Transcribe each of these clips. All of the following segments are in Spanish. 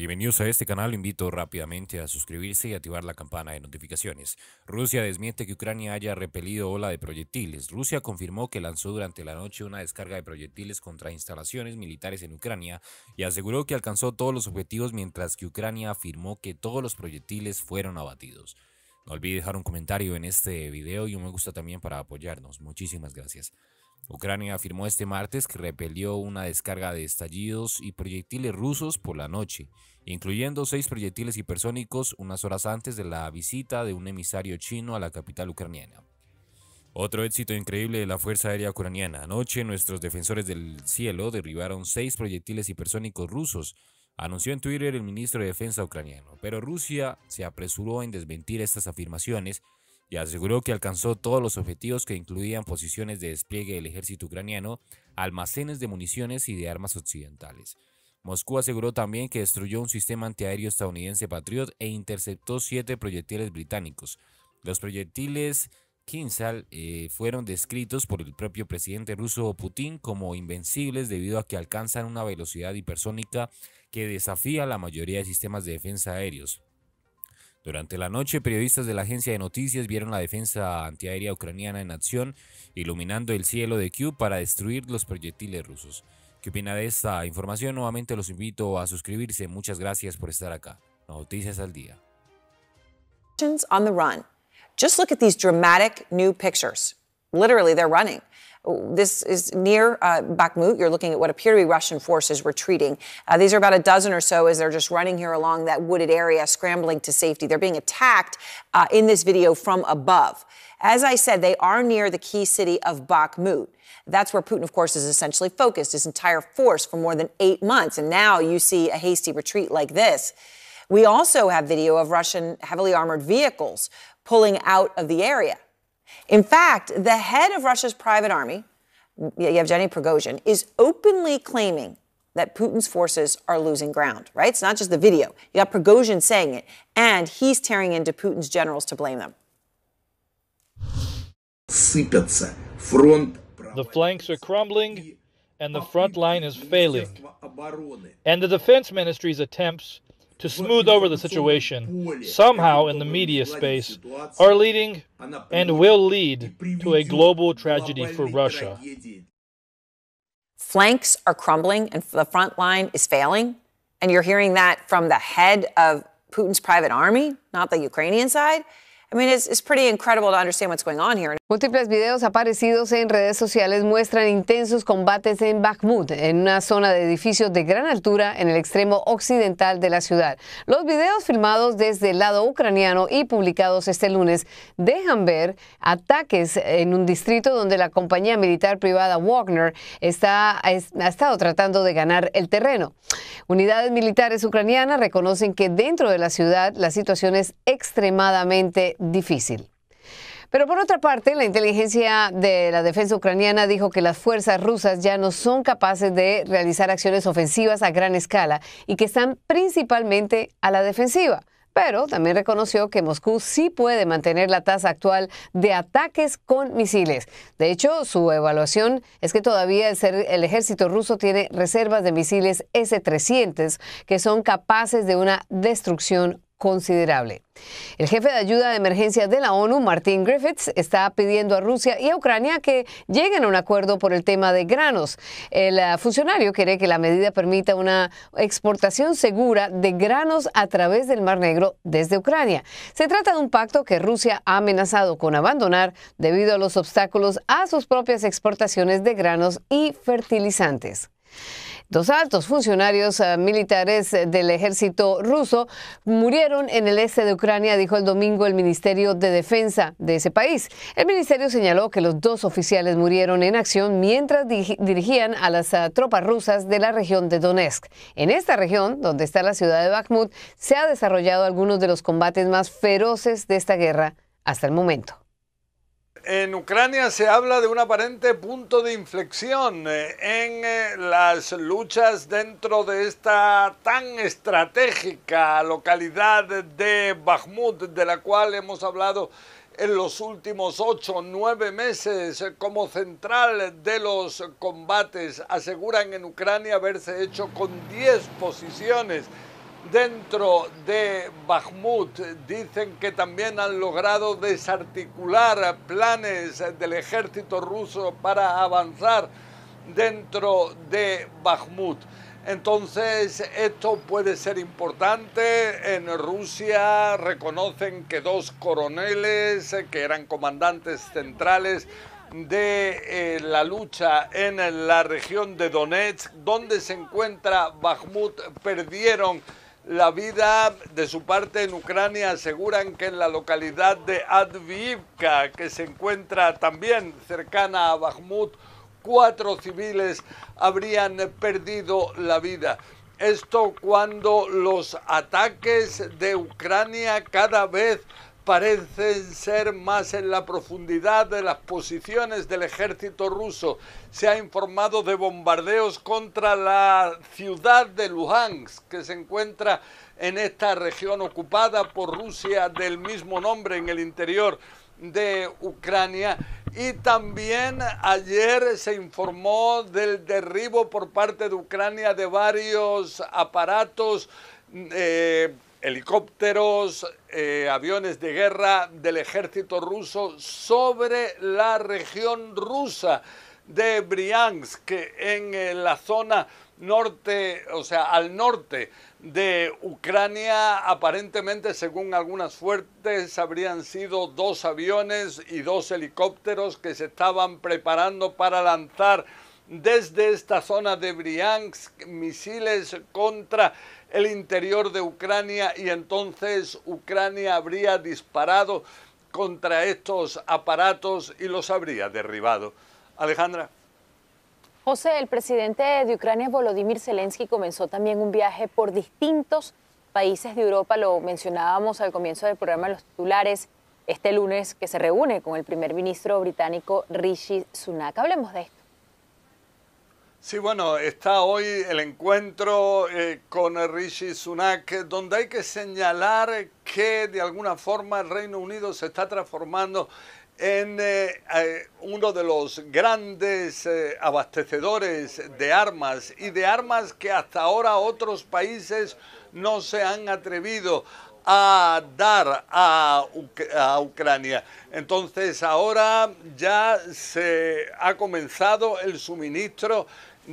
Bienvenidos a este canal, invito rápidamente a suscribirse y activar la campana de notificaciones. Rusia desmiente que Ucrania haya repelido ola de proyectiles. Rusia confirmó que lanzó durante la noche una descarga de proyectiles contra instalaciones militares en Ucrania y aseguró que alcanzó todos los objetivos mientras que Ucrania afirmó que todos los proyectiles fueron abatidos. No olvide dejar un comentario en este video y un me gusta también para apoyarnos. Muchísimas gracias. Ucrania afirmó este martes que repelió una descarga de estallidos y proyectiles rusos por la noche, incluyendo seis proyectiles hipersónicos unas horas antes de la visita de un emisario chino a la capital ucraniana. Otro éxito increíble de la Fuerza Aérea Ucraniana. Anoche nuestros defensores del cielo derribaron seis proyectiles hipersónicos rusos, anunció en Twitter el ministro de Defensa ucraniano, pero Rusia se apresuró en desmentir estas afirmaciones, y aseguró que alcanzó todos los objetivos que incluían posiciones de despliegue del ejército ucraniano, almacenes de municiones y de armas occidentales. Moscú aseguró también que destruyó un sistema antiaéreo estadounidense Patriot e interceptó siete proyectiles británicos. Los proyectiles Kinsal eh, fueron descritos por el propio presidente ruso Putin como invencibles debido a que alcanzan una velocidad hipersónica que desafía la mayoría de sistemas de defensa aéreos. Durante la noche, periodistas de la agencia de noticias vieron la defensa antiaérea ucraniana en acción, iluminando el cielo de Kiev para destruir los proyectiles rusos. ¿Qué opina de esta información? Nuevamente los invito a suscribirse. Muchas gracias por estar acá. Noticias al día. On the run. Just look at these dramatic new pictures. Literally, they're running. This is near uh, Bakhmut. You're looking at what appear to be Russian forces retreating. Uh, these are about a dozen or so as they're just running here along that wooded area, scrambling to safety. They're being attacked uh, in this video from above. As I said, they are near the key city of Bakhmut. That's where Putin, of course, is essentially focused his entire force for more than eight months. And now you see a hasty retreat like this. We also have video of Russian heavily armored vehicles pulling out of the area. In fact, the head of Russia's private army, Yevgeny Prigozhin, is openly claiming that Putin's forces are losing ground, right? It's not just the video. You got Prigozhin saying it, and he's tearing into Putin's generals to blame them. The flanks are crumbling, and the front line is failing. And the defense ministry's attempts to smooth over the situation somehow in the media space are leading and will lead to a global tragedy for Russia. Flanks are crumbling and the front line is failing. And you're hearing that from the head of Putin's private army, not the Ukrainian side. I mean, it's, it's pretty incredible to understand what's going on here. Múltiples videos aparecidos en redes sociales muestran intensos combates en Bakhmut, en una zona de edificios de gran altura en el extremo occidental de la ciudad. Los videos filmados desde el lado ucraniano y publicados este lunes dejan ver ataques en un distrito donde la compañía militar privada Wagner está, ha estado tratando de ganar el terreno. Unidades militares ucranianas reconocen que dentro de la ciudad la situación es extremadamente difícil. Pero por otra parte, la inteligencia de la defensa ucraniana dijo que las fuerzas rusas ya no son capaces de realizar acciones ofensivas a gran escala y que están principalmente a la defensiva. Pero también reconoció que Moscú sí puede mantener la tasa actual de ataques con misiles. De hecho, su evaluación es que todavía el, ejército ruso tiene reservas de misiles S-300 que son capaces de una destrucción considerable. El jefe de ayuda de emergencia de la ONU, Martin Griffiths, está pidiendo a Rusia y a Ucrania que lleguen a un acuerdo por el tema de granos. El ah, funcionario quiere que la medida permita una exportación segura de granos a través del Mar Negro desde Ucrania. Se trata de un pacto que Rusia ha amenazado con abandonar debido a los obstáculos a sus propias exportaciones de granos y fertilizantes. Dos altos funcionarios eh, militares eh, del ejército ruso murieron en el este de Ucrania, dijo el domingo el Ministerio de Defensa de ese país. El ministerio señaló que los dos oficiales murieron en acción mientras dirigían a las eh, tropas rusas de la región de Donetsk. En esta región, donde está la ciudad de Bakhmut, se ha desarrollado algunos de los combates más feroces de esta guerra hasta el momento. En Ucrania se habla de un aparente punto de inflexión eh, en eh, las luchas dentro de esta tan estratégica localidad de Bakhmut, de la cual hemos hablado en los últimos ocho o nueve meses eh, como central de los combates. Aseguran en Ucrania haberse hecho con diez posiciones dentro de Bakhmut. Dicen que también han logrado desarticular planes del ejército ruso para avanzar dentro de Bakhmut. Entonces, esto puede ser importante. En Rusia reconocen que dos coroneles, que eran comandantes centrales de eh, la lucha en la región de Donetsk, donde se encuentra Bakhmut, perdieron la vida de su parte en Ucrania aseguran que en la localidad de Advivka, que se encuentra también cercana a Bakhmut, cuatro civiles habrían perdido la vida. Esto cuando los ataques de Ucrania cada vez parecen ser más en la profundidad de las posiciones del ejército ruso. Se ha informado de bombardeos contra la ciudad de Luhansk, que se encuentra en esta región ocupada por Rusia del mismo nombre en el interior de Ucrania. Y también ayer se informó del derribo por parte de Ucrania de varios aparatos eh, helicópteros, eh, aviones de guerra del ejército ruso sobre la región rusa de Briansk, en eh, la zona norte, o sea, al norte de Ucrania, aparentemente, según algunas fuertes, habrían sido dos aviones y dos helicópteros que se estaban preparando para lanzar desde esta zona de Briansk misiles contra el interior de Ucrania y entonces Ucrania habría disparado contra estos aparatos y los habría derribado. Alejandra. José, el presidente de Ucrania, Volodymyr Zelensky, comenzó también un viaje por distintos países de Europa, lo mencionábamos al comienzo del programa Los Titulares, este lunes que se reúne con el primer ministro británico Rishi Sunak. Hablemos de esto. Sí, bueno, está hoy el encuentro eh, con Rishi Sunak, donde hay que señalar que de alguna forma el Reino Unido se está transformando en eh, eh, uno de los grandes abastecedores de armas y de armas que hasta ahora otros países no se han atrevido a dar a, Ucrania. Entonces ahora ya se ha comenzado el suministro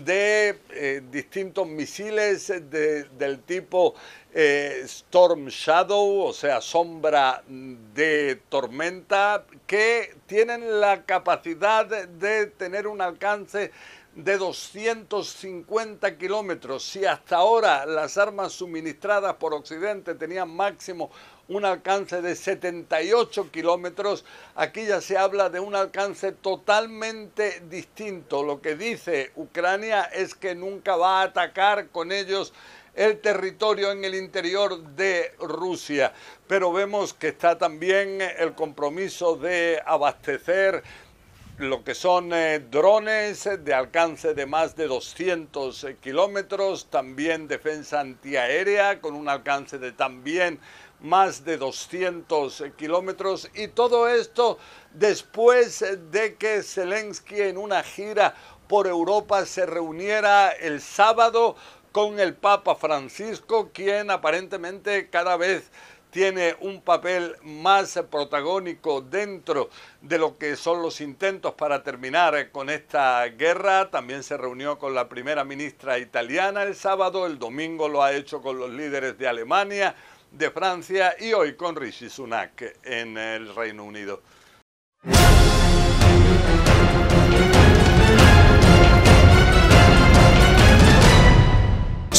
de eh, distintos misiles del tipo eh, Storm Shadow, o sea, sombra de tormenta, que tienen la capacidad de tener un alcance de 250 kilómetros. Si hasta ahora las armas suministradas por Occidente tenían máximo un alcance de 78 kilómetros, aquí ya se habla de un alcance totalmente distinto. Lo que dice Ucrania es que nunca va a atacar con ellos el territorio en el interior de Rusia. Pero vemos que está también el compromiso de abastecer lo que son eh, drones de alcance de más de 200 eh, kilómetros, también defensa antiaérea con un alcance de también más de 200 eh, kilómetros y todo esto después de que Zelensky en una gira por Europa se reuniera el sábado con el Papa Francisco, quien aparentemente cada vez tiene un papel más protagónico dentro de lo que son los intentos para terminar con esta guerra. También se reunió con la primera ministra italiana el sábado, el domingo lo ha hecho con los líderes de Alemania, de Francia y hoy con Rishi Sunak en el Reino Unido.